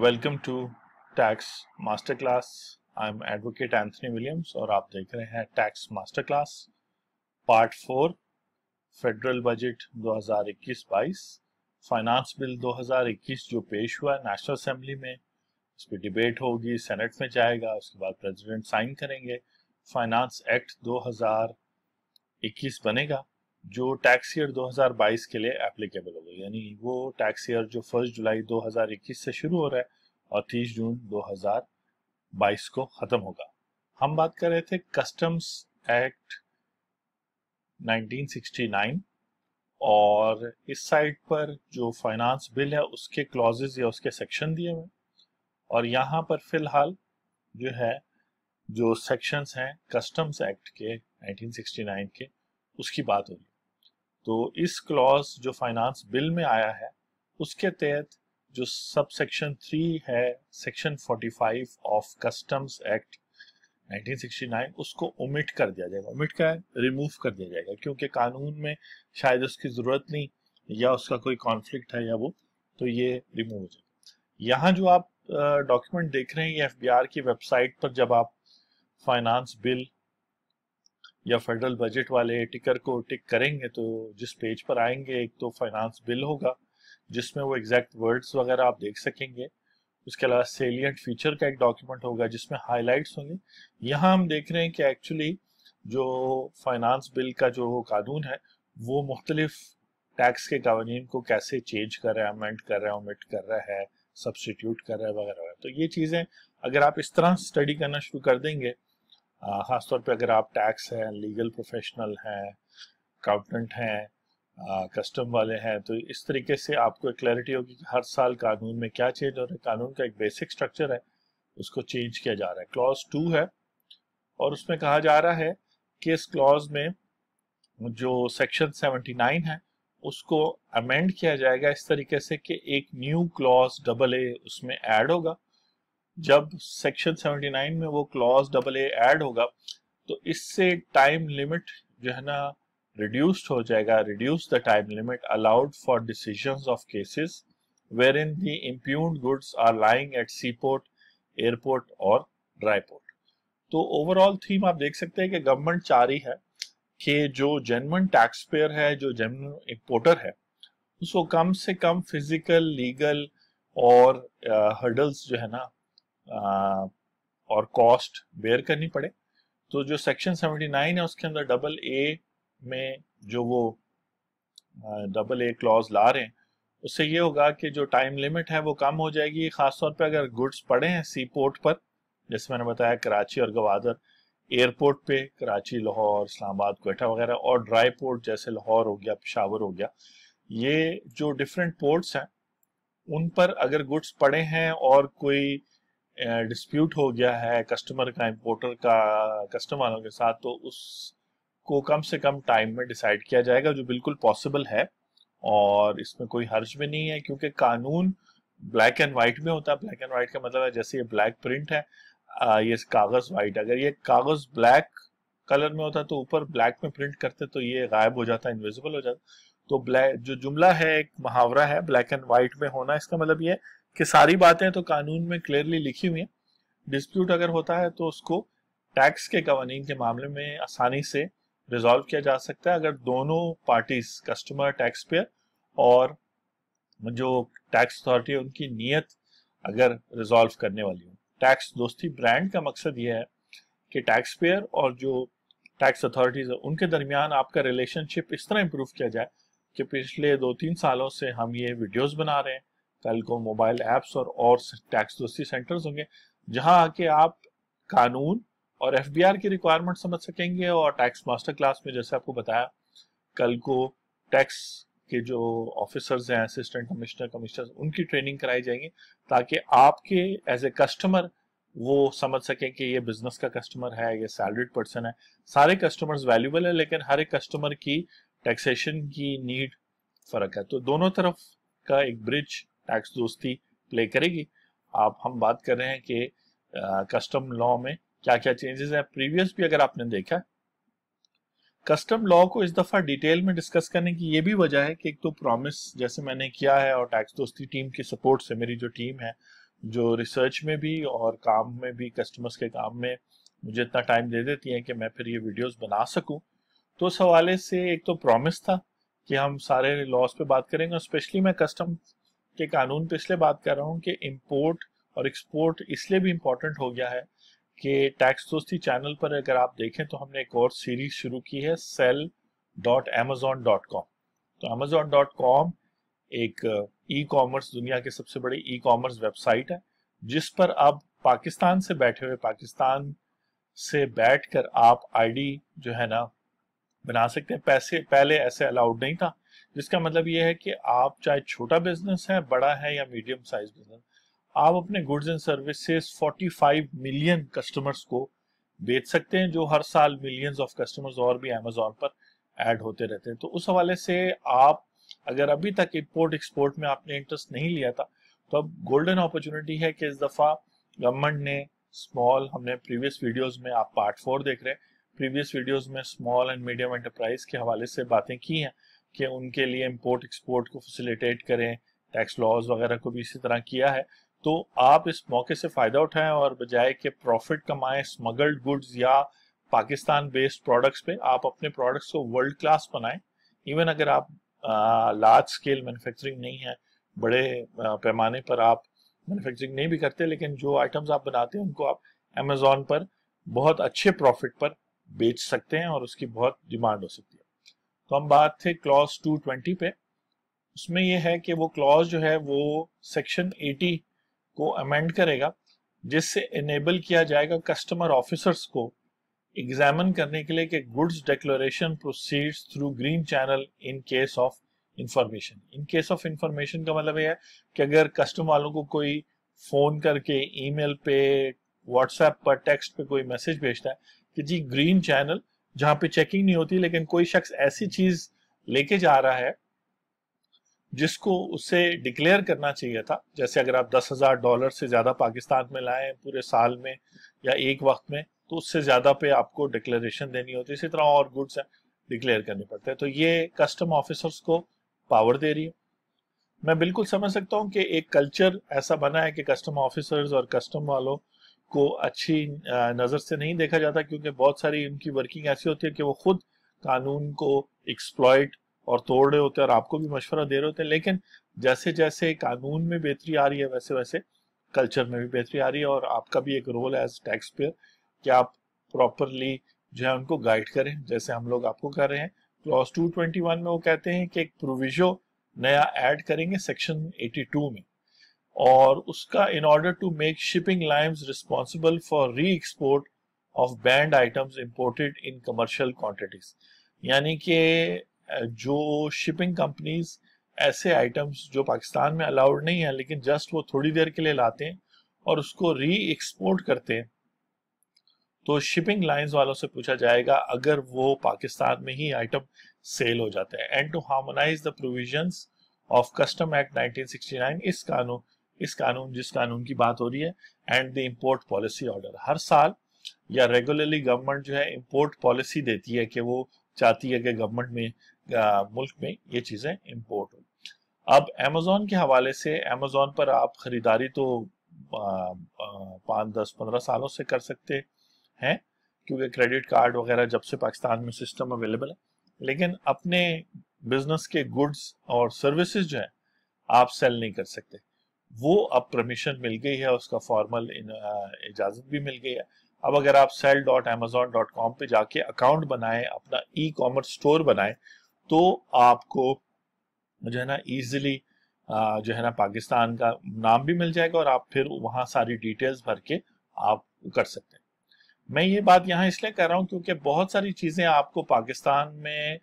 welcome to tax master class I am advocate Anthony Williams और आप देख रहे हैं tax master class part four federal budget 2021-22 finance bill 2021 जो पेश हुआ है नेशनल असेंबली में इस पर डिबेट होगी सेनेट में जाएगा उसके बाद प्रेसिडेंट साइन करेंगे फाइनेंस एक्ट 2021 बनेगा जो टैक्स ईयर 2022 के लिए एप्लीकेबल होगा यानी वो टैक्स ईयर जो फर्स्ट जुलाई 2021 से शुरू हो रहा है और 30 जून 2022 को ख़त्म होगा हम बात कर रहे थे कस्टम्स एक्ट 1969 और इस साइट पर जो फाइनेंस बिल है उसके क्लॉजेज या उसके सेक्शन दिए हुए और यहाँ पर फिलहाल जो है जो सेक्शंस हैं कस्टम्स एक्ट के 1969 के उसकी बात हो रही तो इस क्लॉज जो फाइनेंस बिल में आया है उसके तहत जो सब सेक्शन थ्री है सेक्शन 45 ऑफ कस्टम्स एक्ट 1969 उसको ओमिट कर दिया जाएगा ओमिट है रिमूव कर दिया जाएगा क्योंकि कानून में शायद उसकी ज़रूरत नहीं या उसका कोई कॉन्फ्लिक्ट है या वो तो ये रिमूव हो जाएगा यहाँ जो आप डॉक्यूमेंट देख रहे हैं ये एफ की वेबसाइट पर जब आप फाइनेंस बिल या फेडरल बजट वाले टिकर को टिक करेंगे तो जिस पेज पर आएंगे एक तो फाइनेंस बिल होगा जिसमें वो एग्जैक्ट वर्ड्स वगैरह आप देख सकेंगे उसके अलावा सेलियंट फीचर का एक डॉक्यूमेंट होगा जिसमें हाईलाइट्स होंगे यहाँ हम देख रहे हैं कि एक्चुअली जो फाइनेंस बिल का जो कानून है वो मुख्तलिफ टैक्स के कवानीन को कैसे चेंज कर रहा है अमेंड कर रहा है ओमिट कर रहा है सब्सटीट्यूट कर रहा है वगैरह वगैरह तो ये चीज़ें अगर आप इस तरह स्टडी करना शुरू कर देंगे ख़ासतौर पे अगर आप टैक्स हैं लीगल प्रोफेशनल हैं अकाउंटेंट हैं कस्टम वाले हैं तो इस तरीके से आपको एक क्लैरिटी होगी कि हर साल कानून में क्या चेंज हो रहा है कानून का एक बेसिक स्ट्रक्चर है उसको चेंज किया जा रहा है क्लॉज टू है और उसमें कहा जा रहा है कि इस क्लॉज में जो सेक्शन 79 है उसको अमेंड किया जाएगा इस तरीके से कि एक न्यू क्लॉज डबल ए उसमें ऐड होगा जब सेक्शन 79 में वो क्लॉज डबल ए एड होगा तो इससे टाइम लिमिट जो है ना रिड्यूस्ड हो जाएगा reduce the time limit allowed for decisions of cases wherein the impugned goods are lying at seaport airport or dry port तो ओवरऑल थीम आप देख सकते हैं कि गवर्नमेंट चाह रही है कि जो जेनवन टैक्स पेयर है जो जेनवन इम्पोर्टर है उसको कम से कम फिजिकल लीगल और हर्डल्स uh, जो है ना और कॉस्ट बेयर करनी पड़े तो जो सेक्शन 79 है उसके अंदर डबल ए में जो वो डबल ए क्लॉज ला रहे हैं उससे ये होगा कि जो टाइम लिमिट है वो कम हो जाएगी खासतौर पे अगर गुड्स पड़े हैं सी पोर्ट पर जैसे मैंने बताया कराची और गवादर एयरपोर्ट पे कराची लाहौर इस्लामाबाद कोयटा वगैरह और ड्राई पोर्ट जैसे लाहौर हो गया पिशावर हो गया ये जो डिफरेंट पोर्ट्स हैं उन पर अगर गुड्स पड़े हैं और कोई डिस्प्यूट हो गया है कस्टमर का इम्पोर्टर का कस्टम वालों के साथ तो उसको कम से कम टाइम में डिसाइड किया जाएगा जो बिल्कुल पॉसिबल है और इसमें कोई हर्ज भी नहीं है क्योंकि कानून ब्लैक एंड वाइट में होता है ब्लैक एंड वाइट का मतलब है जैसे ये ब्लैक प्रिंट है ये कागज वाइट अगर ये कागज ब्लैक कलर में होता तो ऊपर ब्लैक में प्रिंट करते तो ये गायब हो जाता इनविजिबल हो जाता तो ब्लैक जो जुमला है एक मुहावरा है ब्लैक एंड वाइट में होना इसका मतलब ये कि सारी बातें तो कानून में क्लियरली लिखी हुई हैं डिस्प्यूट अगर होता है तो उसको टैक्स के कवानीन के मामले में आसानी से रिजॉल्व किया जा सकता है अगर दोनों पार्टीज कस्टमर टैक्स पेयर और जो टैक्स अथॉरिटी है उनकी नीयत अगर रिजॉल्व करने वाली हो टैक्स दोस्ती ब्रांड का मकसद यह है कि टैक्स पेयर और जो टैक्स अथॉरिटीज है उनके दरमियान आपका रिलेशनशिप इस तरह इम्प्रूव किया जाए कि पिछले दो तीन सालों से हम ये वीडियोज बना रहे हैं कल को मोबाइल एप्स और और टैक्स दोस्ती सेंटर्स होंगे जहां आके आप कानून और एफ की रिक्वायरमेंट समझ सकेंगे और टैक्स मास्टर क्लास में जैसे आपको बताया कल को टैक्स के जो ऑफिसर्स हैं असिस्टेंट कमिश्नर कमिश्नर उनकी ट्रेनिंग कराई जाएंगे ताकि आपके एज ए कस्टमर वो समझ सकें कि ये बिजनेस का कस्टमर है ये सैलरीड पर्सन है सारे कस्टमर्स वैल्यूबल है लेकिन हर एक कस्टमर की टैक्सेशन की नीड फर्क है तो दोनों तरफ का एक ब्रिज टैक्स दोस्ती प्ले करेगी आप हम बात कर रहे हैं कि कस्टम लॉ में क्या क्या चेंजेस हैं प्रीवियस भी अगर आपने देखा कस्टम लॉ को इस दफा डिटेल में डिस्कस करने की ये भी वजह है कि एक तो प्रॉमिस जैसे मैंने किया है और टैक्स दोस्ती टीम की सपोर्ट से मेरी जो टीम है जो रिसर्च में भी और काम में भी कस्टमर्स के काम में मुझे इतना टाइम दे देती है कि मैं फिर ये वीडियोस बना सकूं तो उस हवाले से एक तो प्रॉमिस था कि हम सारे लॉस पे बात करेंगे स्पेशली मैं कस्टम के कानून पे इसलिए बात कर रहा हूँ कि इम्पोर्ट और एक्सपोर्ट इसलिए भी इम्पोर्टेंट हो गया है कि टैक्स दोस्ती चैनल पर अगर आप देखें तो हमने एक और सीरीज शुरू की है sell dot Amazon dot com तो अमेजोन डॉट कॉम एक ई कॉमर्स दुनिया के सबसे बड़ी ई कॉमर्स वेबसाइट है जिस पर अब पाकिस्तान से बैठे हुए पाकिस्तान से बैठकर आप आईडी जो है ना बना सकते हैं पैसे पहले ऐसे अलाउड नहीं था जिसका मतलब ये है कि आप चाहे छोटा बिजनेस है बड़ा है या मीडियम साइज बिजनेस आप अपने goods and services 45 million customers को बेच सकते हैं जो हर साल मिलियंस ऑफ कस्टमर्स और भी अमेजोन पर ऐड होते रहते हैं तो उस हवाले से आप अगर अभी तक इम्पोर्ट एक्सपोर्ट में आपने इंटरेस्ट नहीं लिया था तो अब गोल्डन अपॉर्चुनिटी है कि इस दफ़ा गवर्नमेंट ने स्मॉल हमने प्रीवियस वीडियोस में आप पार्ट फोर देख रहे हैं प्रीवियस वीडियोस में स्मॉल एंड मीडियम एंटरप्राइज के हवाले से बातें की हैं कि उनके लिए इम्पोर्ट एक्सपोर्ट को फैसिलिटेट करें टैक्स लॉज वगैरह को भी इसी तरह किया है तो आप इस मौके से फ़ायदा उठाएं और बजाय के प्रॉफिट कमाएं स्मगल्ड गुड्स या पाकिस्तान बेस्ड प्रोडक्ट्स पे आप अपने प्रोडक्ट्स को वर्ल्ड क्लास बनाएं इवन अगर आप लार्ज स्केल मैन्युफैक्चरिंग नहीं है बड़े पैमाने पर आप मैन्युफैक्चरिंग नहीं भी करते लेकिन जो आइटम्स आप बनाते हैं उनको आप अमेजोन पर बहुत अच्छे प्रॉफिट पर बेच सकते हैं और उसकी बहुत डिमांड हो सकती है तो हम बात थे क्लॉज 220 पे उसमें यह है कि वो क्लॉज जो है वो सेक्शन 80 को अमेंड करेगा जिससे इनेबल किया जाएगा कस्टमर ऑफिसर्स को एग्जामिन करने के लिए कि goods declaration proceeds through green channel in case of information in case of information का मतलब यह है कि अगर कस्टमर वालों को कोई फोन करके ईमेल पे व्हाट्सएप पर टेक्स्ट पे कोई मैसेज भेजता है कि जी ग्रीन चैनल जहां पे चेकिंग नहीं होती लेकिन कोई शख्स ऐसी चीज लेके जा रहा है जिसको उसे डिक्लेयर करना चाहिए था जैसे अगर आप दस हजार डॉलर से ज्यादा पाकिस्तान में लाए पूरे साल में या एक वक्त में तो उससे ज्यादा पे आपको डिक्लेरेशन देनी होती है इसी तरह और गुड्स डिक्लेयर करने पड़ते हैं तो ये कस्टम ऑफिसर्स को पावर दे रही है मैं बिल्कुल समझ सकता हूँ कि एक कल्चर ऐसा बना है कि कस्टम ऑफिसर्स और कस्टम वालों को अच्छी नज़र से नहीं देखा जाता क्योंकि बहुत सारी उनकी वर्किंग ऐसी होती है कि वो खुद कानून को एक्सप्लॉयट और तोड़ रहे होते हैं और आपको भी मशवरा दे रहे होते हैं लेकिन जैसे जैसे कानून में बेहतरी आ रही है वैसे वैसे कल्चर में भी बेहतरी आ रही है और आपका भी एक रोल है एज टैक्स पेयर कि आप प्रॉपरली जो है उनको गाइड करें जैसे हम लोग आपको कर रहे हैं क्लॉज टू में वो कहते हैं कि एक प्रोविजो नया ऐड करेंगे सेक्शन 82 में और उसका in order to make shipping lines responsible for re export of banned items imported in commercial quantities यानी कि जो शिपिंग कंपनीज ऐसे आइटम्स जो पाकिस्तान में अलाउड नहीं है लेकिन जस्ट वो थोड़ी देर के लिए लाते हैं और उसको री एक्सपोर्ट करते हैं तो शिपिंग लाइन्स वालों से पूछा जाएगा अगर वो पाकिस्तान में ही आइटम सेल हो जाते हैं and to harmonize the provision of custom act 1969 इस कानून इस कानून जिस कानून की बात हो रही है and the import policy order हर साल या रेगुलरली गवर्नमेंट जो है इम्पोर्ट पॉलिसी देती है कि वो चाहती है कि गवर्नमेंट में आ, मुल्क में ये चीज़ें इम्पोर्ट हो अब अमेजोन के हवाले से अमेजोन पर आप खरीदारी तो पाँच दस पंद्रह सालों से कर सकते हैं क्योंकि क्रेडिट कार्ड वगैरह जब से पाकिस्तान में सिस्टम अवेलेबल है लेकिन अपने बिजनेस के गुड्स और सर्विसेज जो है आप सेल नहीं कर सकते वो अब परमिशन मिल गई है उसका फॉर्मल इजाज़त भी मिल गई है अब अगर आप sell dot Amazon dot com पे जाके अकाउंट बनाए अपना ई कॉमर्स स्टोर बनाए तो आपको जो है ना इजिली जो है ना पाकिस्तान का नाम भी मिल जाएगा और आप फिर वहां सारी डिटेल्स भर के आप कर सकते हैं मैं ये बात यहाँ इसलिए कर रहा हूँ क्योंकि बहुत सारी चीज़ें आपको पाकिस्तान में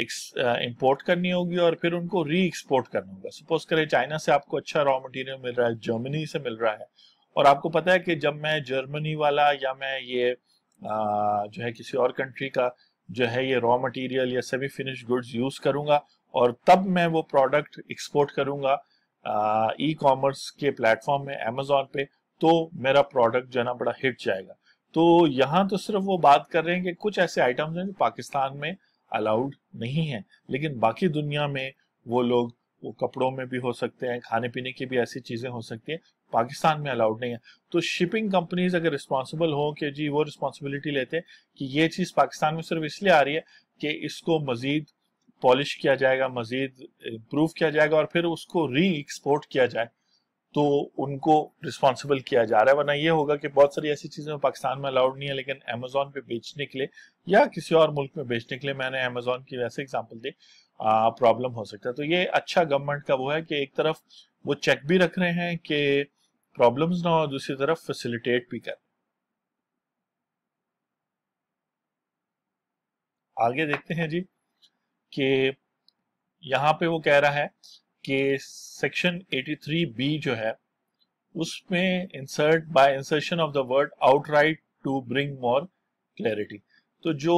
इम्पोर्ट uh, करनी होगी और फिर उनको री एक्सपोर्ट करना होगा सपोज करें चाइना से आपको अच्छा रॉ मटेरियल मिल रहा है जर्मनी से मिल रहा है और आपको पता है कि जब मैं जर्मनी वाला या मैं ये आ, जो है किसी और कंट्री का जो है ये रॉ मटेरियल या सेमी फिनिश गुड्स यूज करूंगा और तब मैं वो प्रोडक्ट एक्सपोर्ट करूंगा ई कॉमर्स के प्लेटफॉर्म में अमेजोन पे तो मेरा प्रोडक्ट जो है ना बड़ा हिट जाएगा तो यहाँ तो सिर्फ वो बात कर रहे हैं कि कुछ ऐसे आइटम्स हैं जो पाकिस्तान में अलाउड नहीं है लेकिन बाकी दुनिया में वो लोग वो कपड़ों में भी हो सकते हैं खाने पीने की भी ऐसी चीज़ें हो सकती है पाकिस्तान में अलाउड नहीं है तो शिपिंग कंपनीज अगर रिस्पॉन्सिबल हो कि जी वो रिस्पॉन्सिबिलिटी लेते हैं कि ये चीज़ पाकिस्तान में सिर्फ इसलिए आ रही है कि इसको मज़ीद पॉलिश किया जाएगा मज़ीद इम्प्रूव किया जाएगा और फिर उसको री एक्सपोर्ट किया जाए तो उनको रिस्पॉन्सिबल किया जा रहा है वरना ये होगा कि बहुत सारी ऐसी चीज़ें पाकिस्तान में अलाउड नहीं है लेकिन अमेजोन पे बेचने के लिए या किसी और मुल्क में बेचने के लिए मैंने अमेजोन की वैसे एग्जाम्पल दी प्रॉब्लम हो सकता है तो ये अच्छा गवर्नमेंट का वो है कि एक तरफ वो चेक भी रख रहे हैं कि प्रॉब्लम्स ना हो दूसरी तरफ फैसिलिटेट भी कर आगे देखते हैं जी कि यहाँ पे वो कह रहा है कि सेक्शन 83 बी जो है उसमें insert by insertion of the word outright to bring more clarity तो जो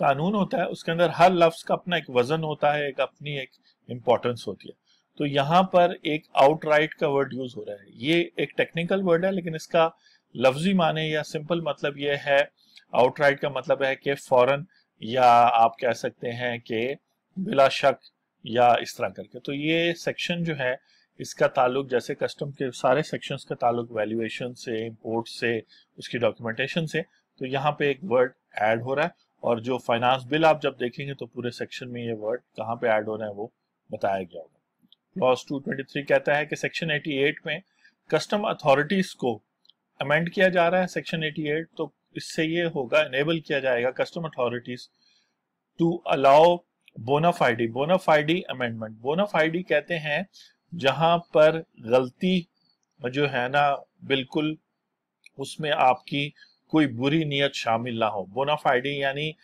कानून होता है उसके अंदर हर लफ्ज का अपना एक वजन होता है एक अपनी एक इम्पोर्टेंस होती है तो यहां पर एक आउटराइट का वर्ड यूज हो रहा है ये एक टेक्निकल वर्ड है लेकिन इसका लफ्जी माने या सिंपल मतलब यह है आउटराइट का मतलब है कि फॉरन या आप कह सकते हैं कि बिला शक या इस तरह करके तो ये सेक्शन जो है इसका ताल्लुक जैसे कस्टम के सारे सेक्शंस का ताल्लुक वैल्यूएशन से इम्पोर्ट से उसकी डॉक्यूमेंटेशन से तो यहाँ पे एक वर्ड ऐड हो रहा है और जो फाइनेंस बिल आप जब देखेंगे तो पूरे सेक्शन में ये वर्ड कहाँ पे ऐड हो रहा है वो बताया गया होगा क्लॉज 223 कहता है कि सेक्शन 88 में कस्टम अथॉरिटीज को अमेंड किया जा रहा है सेक्शन 88 तो इससे ये होगा इनेबल किया जाएगा custom authorities to allow bona fide bona fide amendment bona fide कहते हैं जहां पर गलती जो है ना बिल्कुल उसमें आपकी कोई बुरी नीयत शामिल ना हो बोनाफाइडी यानी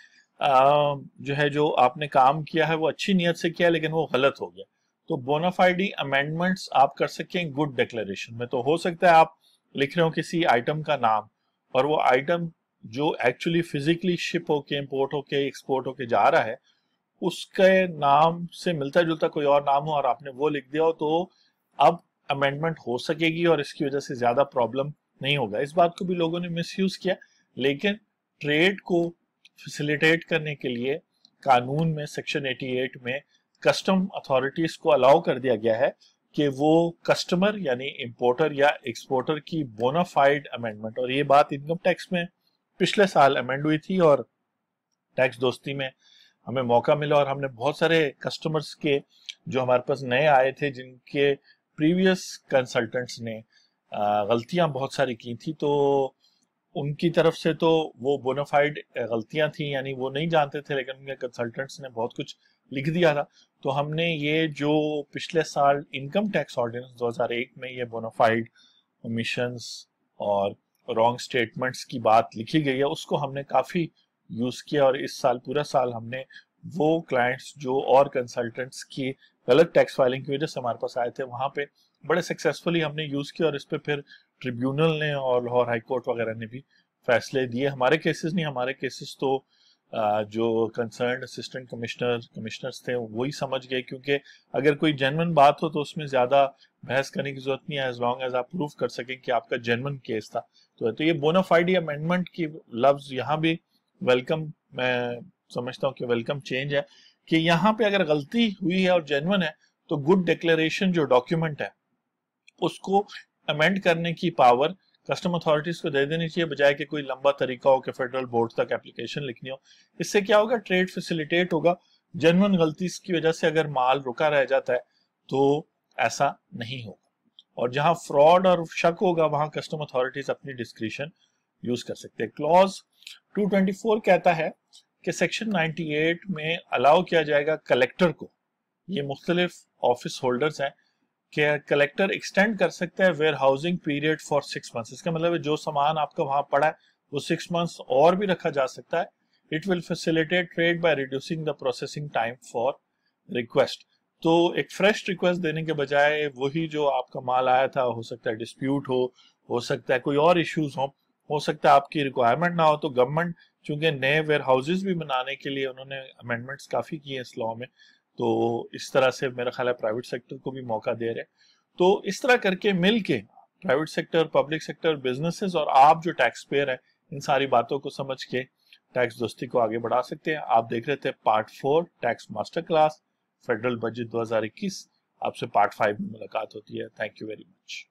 जो है जो आपने काम किया है वो अच्छी नीयत से किया है लेकिन वो गलत हो गया तो बोनाफाइडी अमेंडमेंट्स आप कर सकते हैं गुड डिक्लेरेशन में तो हो सकता है आप लिख रहे हो किसी आइटम का नाम और वो आइटम जो एक्चुअली फिजिकली शिप होके इम्पोर्ट होके एक्सपोर्ट होके जा रहा है उसके नाम से मिलता जुलता कोई और नाम हो और आपने वो लिख दिया हो तो अब अमेंडमेंट हो सकेगी और इसकी वजह से ज्यादा प्रॉब्लम नहीं होगा इस बात को भी लोगों ने मिसयूज किया लेकिन ट्रेड को फैसिलिटेट करने के लिए कानून में सेक्शन 88 में कस्टम अथॉरिटीज को अलाउ कर दिया गया है कि वो कस्टमर यानी इंपोर्टर या एक्सपोर्टर की बोनाफाइड अमेंडमेंट और ये बात इनकम टैक्स में पिछले साल अमेंड हुई थी और टैक्स दोस्ती में हमें मौका मिला और हमने बहुत सारे कस्टमर्स के जो हमारे पास नए आए थे जिनके प्रीवियस कंसल्टेंट्स ने गलतियां बहुत सारी की थी तो उनकी तरफ से तो वो बोनाफाइड गलतियां थी यानी वो नहीं जानते थे लेकिन उनके कंसल्टेंट्स ने बहुत कुछ लिख दिया था तो हमने ये जो पिछले साल इनकम टैक्स ऑर्डिनेंस 2001 में ये बोनाफाइड मिशंस और रॉन्ग स्टेटमेंट्स की बात लिखी गई है उसको हमने काफ़ी यूज़ किया और इस साल पूरा साल हमने वो क्लाइंट्स जो और कंसल्टेंट्स की गलत टैक्स फाइलिंग की वजह से हमारे पास आए थे वहां पे बड़े सक्सेसफुली हमने यूज़ किया और इस पर फिर ट्रिब्यूनल ने और लाहौर हाईकोर्ट वगैरह ने भी फैसले दिए हमारे केसेस नहीं हमारे केसेस तो जो कंसर्न असिस्टेंट कमिश्नर कमिश्नर्स थे वही समझ गए क्योंकि अगर कोई जेनवन बात हो तो उसमें ज़्यादा बहस करने की जरूरत नहीं है एज लॉन्ग एज आप प्रूव कर सकें कि आपका जेनवन केस था तो, तो ये बोनाफाइड अमेंडमेंट की लफ्ज़ यहाँ भी वेलकम मैं समझता हूँ कि वेलकम चेंज है कि यहाँ पे अगर गलती हुई है और जेनवन है तो गुड डिक्लेरेशन जो डॉक्यूमेंट है उसको अमेंड करने की पावर कस्टम अथॉरिटीज को दे देनी चाहिए बजाय कि कोई लंबा तरीका हो कि फेडरल बोर्ड तक एप्लीकेशन लिखनी हो इससे क्या होगा ट्रेड फैसिलिटेट होगा जेनवन गलती की वजह से अगर माल रुका रह जाता है तो ऐसा नहीं होगा और जहां फ्रॉड और शक होगा वहां कस्टम अथॉरिटीज अपनी डिस्क्रिप्शन यूज कर सकते हैं क्लॉज 224 कहता है कि सेक्शन 98 में अलाउ किया जाएगा कलेक्टर को ये मुख्तलिफ ऑफिस होल्डर्स हैं कि कलेक्टर एक्सटेंड कर सकता है warehousing period for six month इसका मतलब जो सामान आपका वहां पड़ा है वो सिक्स मंथ्स और भी रखा जा सकता है it will facilitate trade by reducing the processing time for request तो एक फ्रेश रिक्वेस्ट देने के बजाय वही जो आपका माल आया था हो सकता है डिस्प्यूट हो हो सकता है कोई और इश्यूज हो हो सकता है आपकी रिक्वायरमेंट ना हो तो गवर्नमेंट चूंकि नए वेयर हाउसेज भी बनाने के लिए उन्होंने अमेंडमेंट्स काफ़ी किए हैं इस लॉ में तो इस तरह से मेरा ख्याल है प्राइवेट सेक्टर को भी मौका दे रहे हैं तो इस तरह करके मिल के private sector public sector businesses और आप जो टैक्स पेयर हैं इन सारी बातों को समझ के टैक्स दोस्ती को आगे बढ़ा सकते हैं आप देख रहे थे part four tax master class federal budget 2021 आपसे पार्ट फाइव में मुलाकात होती है थैंक यू वेरी मच